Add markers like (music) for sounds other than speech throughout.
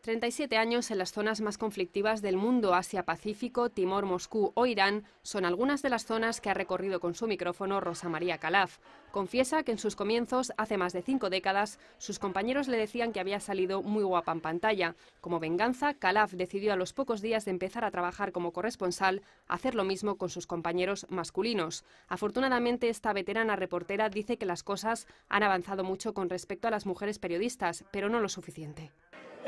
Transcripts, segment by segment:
37 años en las zonas más conflictivas del mundo, Asia-Pacífico, Timor, Moscú o Irán, son algunas de las zonas que ha recorrido con su micrófono Rosa María Calaf. Confiesa que en sus comienzos, hace más de cinco décadas, sus compañeros le decían que había salido muy guapa en pantalla. Como venganza, Calaf decidió a los pocos días de empezar a trabajar como corresponsal hacer lo mismo con sus compañeros masculinos. Afortunadamente, esta veterana reportera dice que las cosas han avanzado mucho con respecto a las mujeres periodistas, pero no lo suficiente.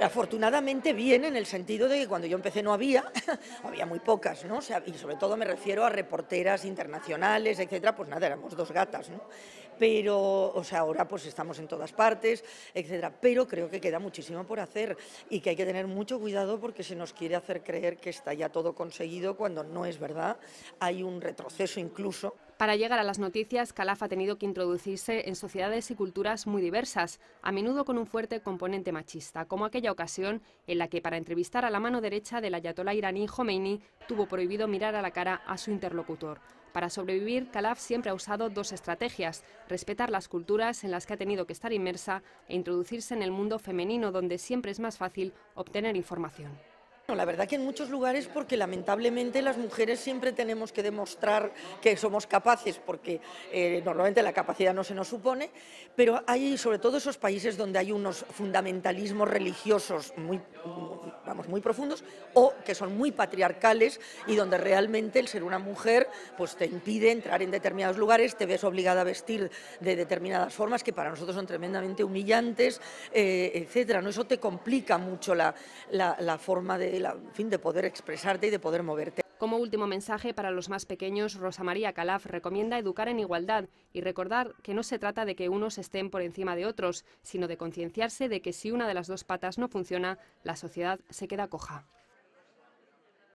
Afortunadamente bien en el sentido de que cuando yo empecé no había, (laughs) había muy pocas, ¿no? y sobre todo me refiero a reporteras internacionales, etcétera, pues nada, éramos dos gatas, ¿no? Pero, o sea, ahora pues estamos en todas partes, etcétera, pero creo que queda muchísimo por hacer y que hay que tener mucho cuidado porque se nos quiere hacer creer que está ya todo conseguido cuando no es verdad, hay un retroceso incluso. Para llegar a las noticias, Calaf ha tenido que introducirse en sociedades y culturas muy diversas, a menudo con un fuerte componente machista, como aquella ocasión en la que para entrevistar a la mano derecha del ayatolá iraní Khomeini tuvo prohibido mirar a la cara a su interlocutor. Para sobrevivir, Calaf siempre ha usado dos estrategias, respetar las culturas en las que ha tenido que estar inmersa e introducirse en el mundo femenino donde siempre es más fácil obtener información la verdad que en muchos lugares porque lamentablemente las mujeres siempre tenemos que demostrar que somos capaces porque eh, normalmente la capacidad no se nos supone, pero hay sobre todo esos países donde hay unos fundamentalismos religiosos muy, vamos, muy profundos o que son muy patriarcales y donde realmente el ser una mujer pues te impide entrar en determinados lugares, te ves obligada a vestir de determinadas formas que para nosotros son tremendamente humillantes, eh, etcétera. ¿no? Eso te complica mucho la, la forma de fin de poder expresarte y de poder moverte. Como último mensaje para los más pequeños, Rosa María Calaf recomienda educar en igualdad y recordar que no se trata de que unos estén por encima de otros, sino de concienciarse de que si una de las dos patas no funciona, la sociedad se queda coja.